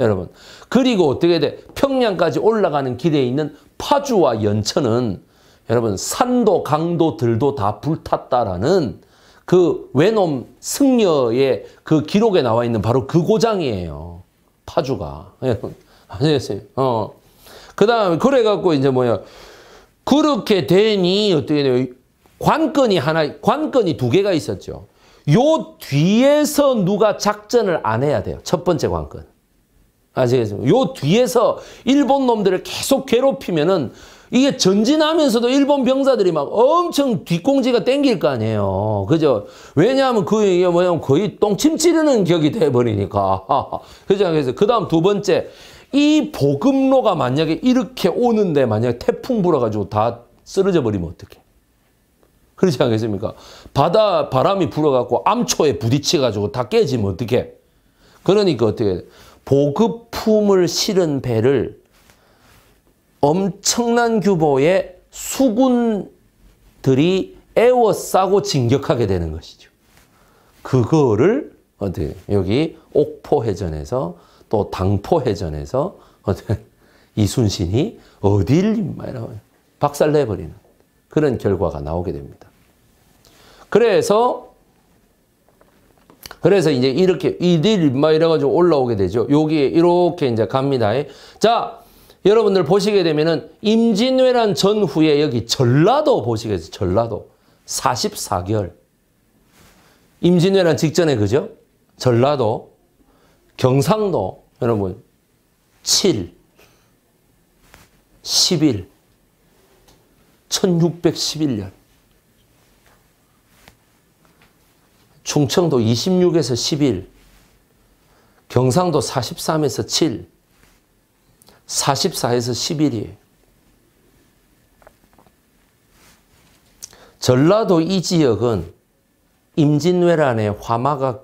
여러분 그리고 어떻게 돼 평양까지 올라가는 길에 있는 파주와 연천은 여러분 산도 강도 들도 다 불탔다라는 그 외놈 승려의 그 기록에 나와 있는 바로 그 고장이에요. 파주가. 예, 아니겠어요? 어. 그 다음, 그래갖고 이제 뭐야. 그렇게 되니, 어떻게 돼요? 관건이 하나, 관건이 두 개가 있었죠. 요 뒤에서 누가 작전을 안 해야 돼요. 첫 번째 관건. 아시겠어요? 요 뒤에서 일본 놈들을 계속 괴롭히면은 이게 전진하면서도 일본 병사들이 막 엄청 뒷공지가 땡길 거 아니에요. 그죠? 왜냐하면 그 이게 뭐냐면 거의 똥침 찌르는 격이 돼버리니까. 그죠? 그래서 그 다음 두 번째. 이 보급로가 만약에 이렇게 오는데 만약에 태풍 불어가지고 다 쓰러져 버리면 어떡해? 그렇지 않겠습니까? 바다 바람이 불어갖고 암초에 부딪혀가지고 다 깨지면 어떡해? 그러니까 어떻게 보급품을 실은 배를 엄청난 규모의 수군들이 애워싸고 진격하게 되는 것이죠. 그거를 어디 여기 옥포해전에서 또 당포해전에서 어떤 이순신이 어딜 말하 박살내버리는 그런 결과가 나오게 됩니다. 그래서 그래서 이제 이렇게 이딜 임 이래가지고 올라오게 되죠. 여기에 이렇게 이제 갑니다. 자, 여러분들 보시게 되면은 임진왜란 전후에 여기 전라도 보시겠어요. 전라도. 44개월. 임진왜란 직전에 그죠? 전라도, 경상도 여러분 7, 11, 1611년 충청도 26에서 11 경상도 43에서 7 44에서 11이에요. 전라도 이 지역은 임진왜란의 화마가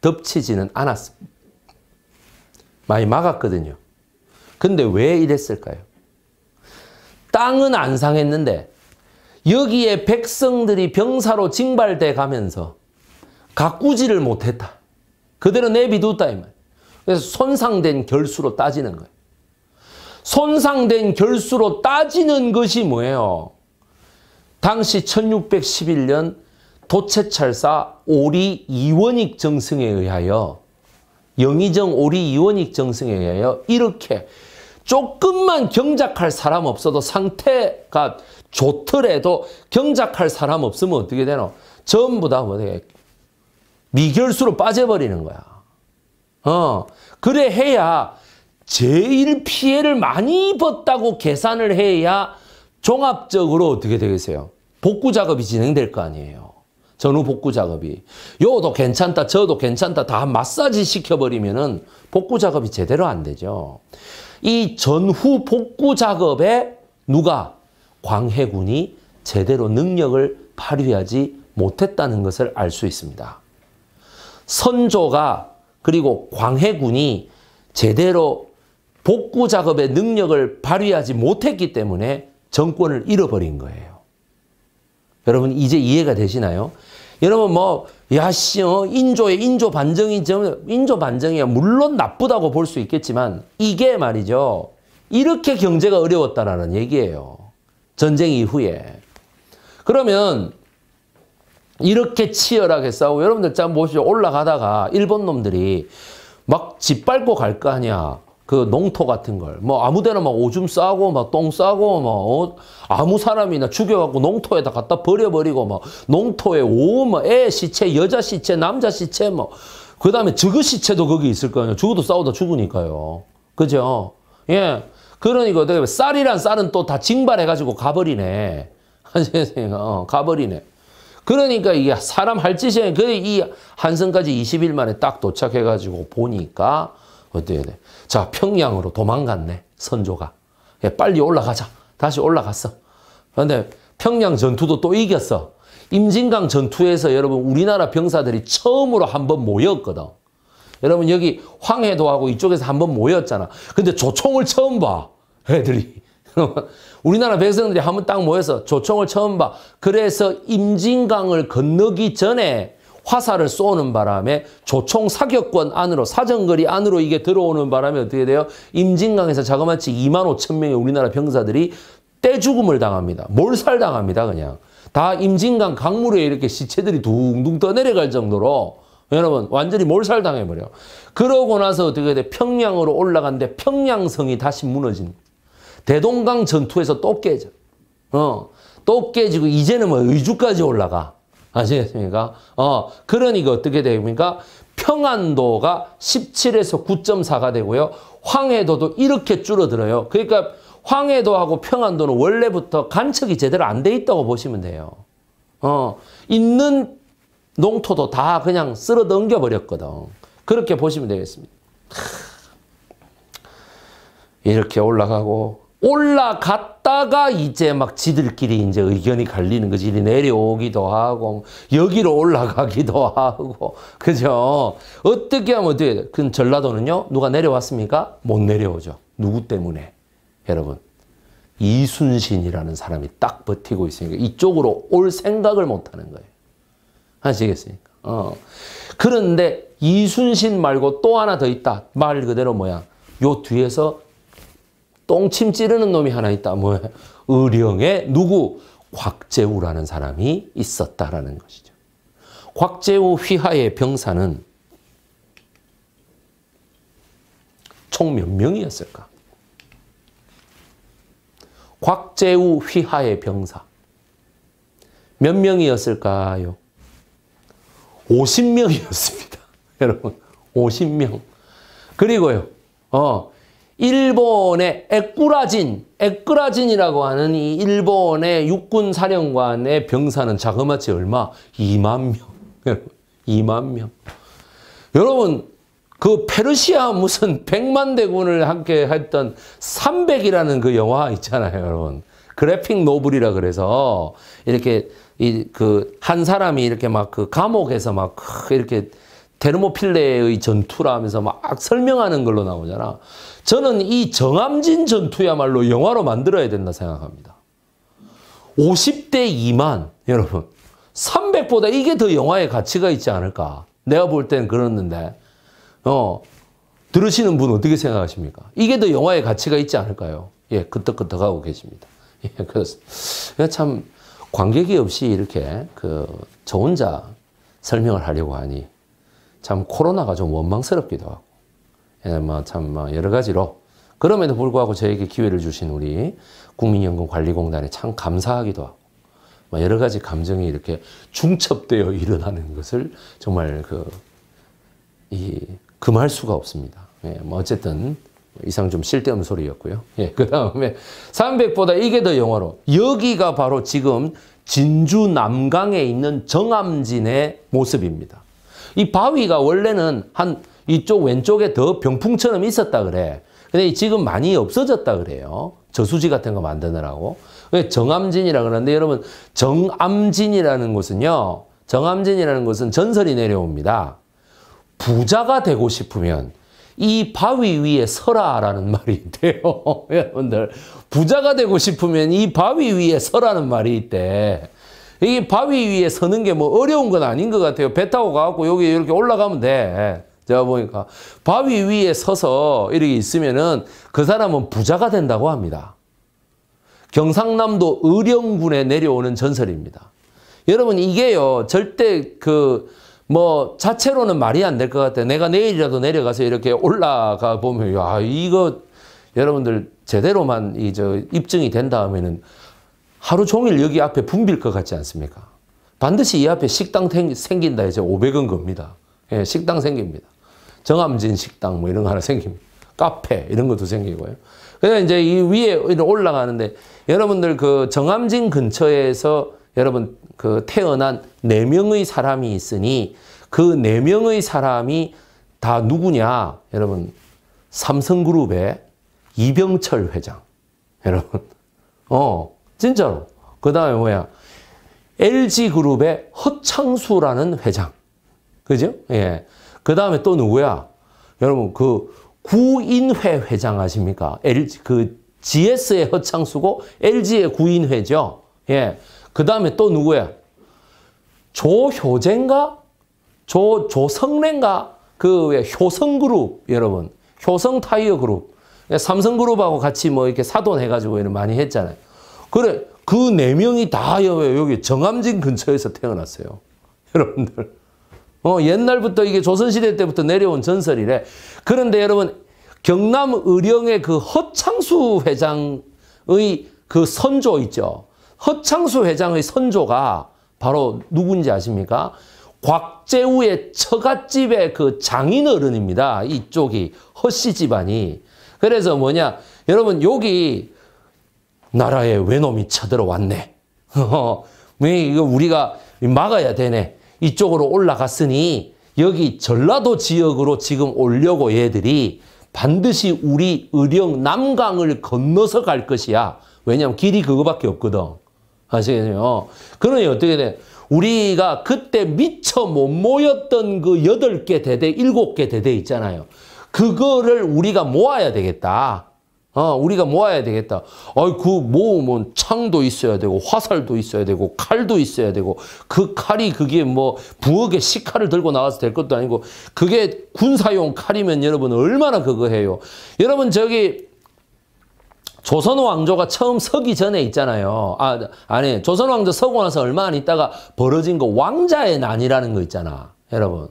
덮치지는 않았습니다. 많이 막았거든요. 근데 왜 이랬을까요? 땅은 안 상했는데 여기에 백성들이 병사로 징발돼 가면서 가꾸지를 못했다. 그대로 내비뒀다. 이 말. 그래서 손상된 결수로 따지는 거예요. 손상된 결수로 따지는 것이 뭐예요? 당시 1611년 도채찰사 오리 이원익 정승에 의하여 영의정 오리 이원익 정승에 의하여 이렇게 조금만 경작할 사람 없어도 상태가 좋더라도 경작할 사람 없으면 어떻게 되노? 전부 다어떻 미결수로 빠져버리는 거야. 어 그래 해야 제일 피해를 많이 입었다고 계산을 해야 종합적으로 어떻게 되겠어요? 복구 작업이 진행될 거 아니에요. 전후 복구 작업이. 요도 괜찮다, 저도 괜찮다 다 마사지 시켜버리면은 복구 작업이 제대로 안 되죠. 이 전후 복구 작업에 누가? 광해군이 제대로 능력을 발휘하지 못했다는 것을 알 수 있습니다. 선조가 그리고 광해군이 제대로 복구 작업의 능력을 발휘하지 못했기 때문에 정권을 잃어버린 거예요. 여러분 이제 이해가 되시나요? 여러분 뭐 야씨 어, 인조의 인조 반정이 인조 반정이야 물론 나쁘다고 볼 수 있겠지만 이게 말이죠. 이렇게 경제가 어려웠다라는 얘기예요. 전쟁 이후에. 그러면 이렇게 치열하게 싸우고 여러분들 짠 보시죠. 올라가다가 일본 놈들이 막 짓밟고 갈 거 아니야. 그 농토 같은 걸 뭐 아무데나 막 오줌 싸고 막 똥 싸고 막 어, 아무 사람이나 죽여갖고 농토에다 갖다 버려버리고 막 농토에 오뭐애 시체 여자 시체 남자 시체 뭐 그다음에 저그 시체도 거기 있을 거아니야 죽어도 싸우다 죽으니까요 그죠 예 그러니까 어떻게 쌀이란 쌀은 또 다 징발해가지고 가버리네 하시는 아, 어, 가버리네 그러니까 이게 사람 할 짓이 아니야. 그이 한성까지 20일 만에 딱 도착해가지고 보니까 어때야 돼 자, 평양으로 도망갔네. 선조가. 예, 빨리 올라가자. 다시 올라갔어. 그런데 평양 전투도 또 이겼어. 임진강 전투에서 여러분 우리나라 병사들이 처음으로 한번 모였거든. 여러분 여기 황해도하고 이쪽에서 한번 모였잖아. 근데 조총을 처음 봐. 애들이. 우리나라 백성들이 한 번 딱 모여서 조총을 처음 봐. 그래서 임진강을 건너기 전에 화살을 쏘는 바람에 조총 사격권 안으로 사정거리 안으로 이게 들어오는 바람에 어떻게 돼요? 임진강에서 자그마치 2만 5천 명의 우리나라 병사들이 떼죽음을 당합니다. 몰살당합니다. 그냥. 다 임진강 강물에 이렇게 시체들이 둥둥 떠내려갈 정도로 여러분 완전히 몰살당해버려. 그러고 나서 어떻게 돼? 평양으로 올라간데 평양성이 다시 무너진 대동강 전투에서 또 깨져. 어. 또 깨지고 이제는 뭐 의주까지 올라가. 아시겠습니까? 어, 그러니까 어떻게 됩니까? 평안도가 17에서 9.4가 되고요. 황해도도 이렇게 줄어들어요. 그러니까 황해도하고 평안도는 원래부터 간척이 제대로 안 돼 있다고 보시면 돼요. 어, 있는 농토도 다 그냥 쓸어 넘겨 버렸거든. 그렇게 보시면 되겠습니다. 이렇게 올라가고 올라갔다가 이제 막 지들끼리 이제 의견이 갈리는 거지. 이리 내려오기도 하고, 여기로 올라가기도 하고. 그죠? 어떻게 하면 어떻게 돼그 전라도는요, 누가 내려왔습니까? 못 내려오죠. 누구 때문에? 여러분. 이순신이라는 사람이 딱 버티고 있으니까 이쪽으로 올 생각을 못 하는 거예요. 아시겠습니까? 어. 그런데 이순신 말고 또 하나 더 있다. 말 그대로 뭐야? 요 뒤에서 똥침 찌르는 놈이 하나 있다. 뭐야? 의령에 누구? 곽재우라는 사람이 있었다라는 것이죠. 곽재우 휘하의 병사는 총 몇 명이었을까? 곽재우 휘하의 병사. 몇 명이었을까요? 50명이었습니다. 여러분, 50명. 그리고요, 어, 일본의 에꾸라진, 에꾸라진이라고 하는 이 일본의 육군 사령관의 병사는 자그마치 얼마? 2만 명. 2만 명. 여러분, 그 페르시아 무슨 100만 대군을 함께 했던 300이라는 그 영화 있잖아요, 여러분. 그래픽 노블이라 그래서 이렇게 이 그 한 사람이 이렇게 막 그 감옥에서 막 이렇게 테르모필레의 전투라면서 막 설명하는 걸로 나오잖아. 저는 이 정암진 전투야말로 영화로 만들어야 된다 생각합니다. 50대 2만 여러분 300보다 이게 더 영화의 가치가 있지 않을까. 내가 볼 때는 그렇는데 어 들으시는 분 어떻게 생각하십니까? 이게 더 영화의 가치가 있지 않을까요? 예, 끄떡끄떡하고 계십니다. 예, 그렇습참 예, 관객이 없이 이렇게 그 저 혼자 설명을 하려고 하니 참 코로나가 좀 원망스럽기도 하고 예, 뭐 참 뭐 여러 가지로 그럼에도 불구하고 저에게 기회를 주신 우리 국민연금관리공단에 참 감사하기도 하고 뭐 여러 가지 감정이 이렇게 중첩되어 일어나는 것을 정말 그, 이, 금할 수가 없습니다. 예, 뭐 어쨌든 이상 좀 쓸데없는 소리였고요. 예, 그 다음에 300보다 이게 더영화로 여기가 바로 지금 진주 남강에 있는 정암진의 모습입니다. 이 바위가 원래는 한 이쪽 왼쪽에 더 병풍처럼 있었다 그래. 근데 지금 많이 없어졌다 그래요. 저수지 같은 거 만드느라고. 정암진이라 그러는데 여러분 정암진이라는 곳은요. 정암진이라는 곳은 전설이 내려옵니다. 부자가 되고 싶으면 이 바위 위에 서라라는 말이 있대요. 여러분들 부자가 되고 싶으면 이 바위 위에 서라는 말이 있대. 이게 바위 위에 서는 게 뭐 어려운 건 아닌 것 같아요. 배 타고 가고 여기 이렇게 올라가면 돼. 제가 보니까 바위 위에 서서 이렇게 있으면은 그 사람은 부자가 된다고 합니다. 경상남도 의령군에 내려오는 전설입니다. 여러분 이게요 절대 그 뭐 자체로는 말이 안 될 것 같아요. 내가 내일이라도 내려가서 이렇게 올라가 보면 야 이거 여러분들 제대로만 이 저 입증이 된 다음에는 하루 종일 여기 앞에 붐빌 것 같지 않습니까? 반드시 이 앞에 식당 생긴다 해서 500원 겁니다. 예, 식당 생깁니다. 정암진 식당 뭐 이런 거 하나 생깁니다. 카페 이런 것도 생기고요. 그래 이제 이 위에 올라가는데 여러분들 그 정암진 근처에서 여러분 그 태어난 네 명의 사람이 있으니 그 네 명의 사람이 다 누구냐? 여러분 삼성그룹의 이병철 회장. 여러분. 어. 진짜로. 그 다음에 뭐야? LG그룹의 허창수라는 회장. 그죠? 예. 그 다음에 또 누구야? 여러분, 그 구인회 회장 아십니까? LG, 그 GS의 허창수고 LG의 구인회죠. 예. 그 다음에 또 누구야? 조효젠가? 조, 조성래인가? 그, 예, 효성그룹, 여러분. 효성타이어그룹. 예, 삼성그룹하고 같이 뭐 이렇게 사돈해가지고 많이 했잖아요. 그래 그 네 명이 다 여기 정암진 근처에서 태어났어요. 여러분들 어, 옛날부터 이게 조선시대 때부터 내려온 전설이래. 그런데 여러분 경남 의령의 그 허창수 회장의 그 선조 있죠. 허창수 회장의 선조가 바로 누군지 아십니까? 곽재우의 처갓집의 그 장인 어른입니다. 이쪽이 허씨 집안이. 그래서 뭐냐. 여러분 여기 나라에 외놈이 쳐들어왔네. 왜 이거 우리가 막아야 되네. 이쪽으로 올라갔으니 여기 전라도 지역으로 지금 오려고 얘들이 반드시 우리 의령 남강을 건너서 갈 것이야. 왜냐하면 길이 그거밖에 없거든. 아시겠죠? 그러니 어떻게 돼? 우리가 그때 미처 못 모였던 그여개 대대, 일개 대대 있잖아요. 그거를 우리가 모아야 되겠다. 어, 우리가 모아야 되겠다. 어, 그 모으면 창도 있어야 되고 화살도 있어야 되고 칼도 있어야 되고 그 칼이 그게 뭐 부엌에 식칼을 들고 나와서 될 것도 아니고 그게 군사용 칼이면 여러분 얼마나 그거 해요. 여러분 저기 조선 왕조가 처음 서기 전에 있잖아요. 아, 아니 조선 왕조 서고 나서 얼마 안 있다가 벌어진 거 왕자의 난이라는 거 있잖아. 여러분.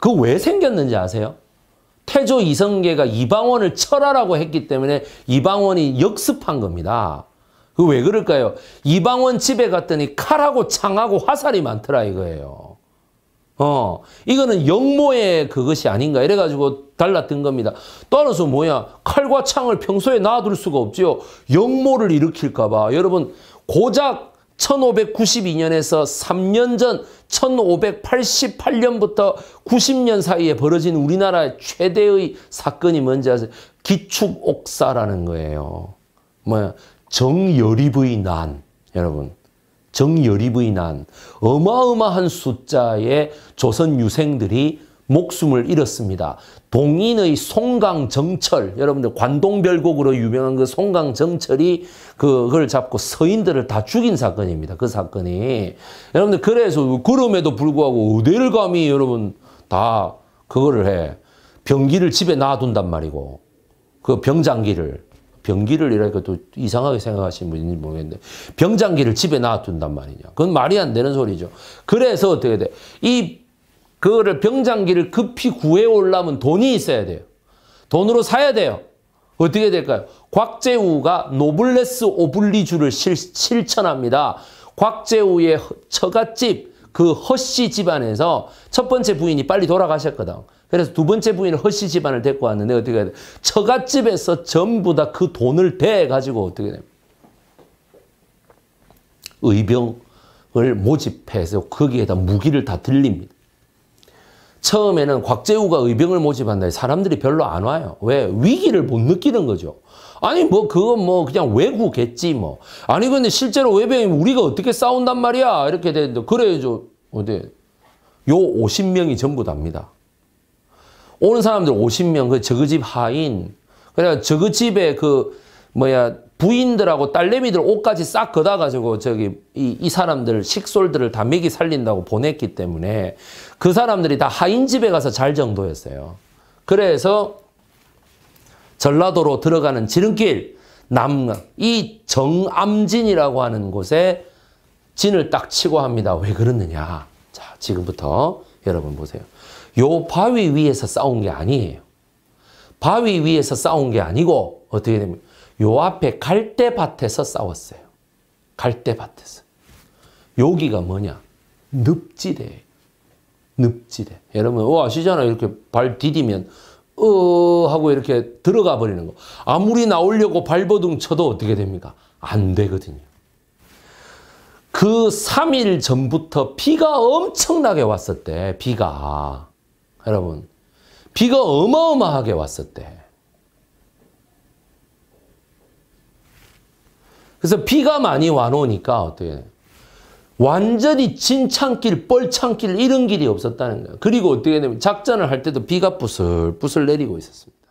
그왜 생겼는지 아세요? 태조 이성계가 이방원을 철하라고 했기 때문에 이방원이 역습한 겁니다. 그 왜 그럴까요? 이방원 집에 갔더니 칼하고 창하고 화살이 많더라 이거예요. 어, 이거는 영모의 그것이 아닌가 이래가지고 달라든 겁니다. 따라서 뭐야? 칼과 창을 평소에 놔둘 수가 없지요. 영모를 일으킬까봐. 여러분, 고작 1592년에서 3년 전 1588년부터 90년 사이에 벌어진 우리나라 최대의 사건이 뭔지 아세요? 기축옥사라는 거예요. 뭐야? 정열입의 난. 여러분. 정열입의 난. 어마어마한 숫자의 조선 유생들이 목숨을 잃었습니다. 동인의 송강정철, 여러분들 관동별곡으로 유명한 그 송강정철이 그 그걸 잡고 서인들을 다 죽인 사건입니다. 그 사건이. 여러분들 그래서 그럼에도 불구하고 어디를 감히 여러분 다 그거를 해. 병기를 집에 놔둔단 말이고. 그 병장기를. 병기를 이라니또 이상하게 생각하시는 분인지 모르겠는데 병장기를 집에 놔둔단 말이냐. 그건 말이 안 되는 소리죠. 그래서 어떻게 돼? 이 그거를 병장기를 급히 구해올라면 돈이 있어야 돼요. 돈으로 사야 돼요. 어떻게 될까요? 곽재우가 노블레스 오블리주를 실, 실천합니다. 곽재우의 처갓집 그 허씨 집안에서 첫 번째 부인이 빨리 돌아가셨거든. 그래서 두 번째 부인 허씨 집안을 데리고 왔는데 어떻게 해야 돼? 처갓집에서 전부 다 그 돈을 대가지고 어떻게 됩 의병을 모집해서 거기에다 무기를 다 들립니다. 처음에는 곽재우가 의병을 모집한다. 사람들이 별로 안 와요. 왜? 위기를 못 느끼는 거죠. 아니 뭐 그건 뭐 그냥 외구겠지 뭐. 아니 근데 실제로 외병이 우리가 어떻게 싸운단 말이야. 이렇게 되는데 그래야죠. 근데 요 50명이 전부 답니다. 오는 사람들 50명 그 저그 집 하인 그래 저그 집에 그 뭐야 부인들하고 딸내미들 옷까지 싹 걷어가지고 저기 이, 이 사람들 식솔들을 다 먹이 살린다고 보냈기 때문에 그 사람들이 다 하인 집에 가서 잘 정도였어요. 그래서 전라도로 들어가는 지름길 남이 정암진이라고 하는 곳에 진을 딱 치고 합니다. 왜 그러느냐? 자 지금부터 여러분 보세요. 요 바위 위에서 싸운 게 아니에요. 바위 위에서 싸운 게 아니고 어떻게 됩니까? 요 앞에 갈대밭에서 싸웠어요. 갈대밭에서. 여기가 뭐냐? 늪지대. 늪지대. 여러분, 어, 아시잖아요. 이렇게 발 디디면, 어, 하고 이렇게 들어가 버리는 거. 아무리 나오려고 발버둥 쳐도 어떻게 됩니까? 안 되거든요. 그 3일 전부터 비가 엄청나게 왔었대. 비가. 여러분. 비가 어마어마하게 왔었대. 그래서 비가 많이 와놓으니까 어떻게 완전히 진창길, 뻘창길 이런 길이 없었다는 거예요. 그리고 어떻게 되면 작전을 할 때도 비가 부슬부슬 내리고 있었습니다.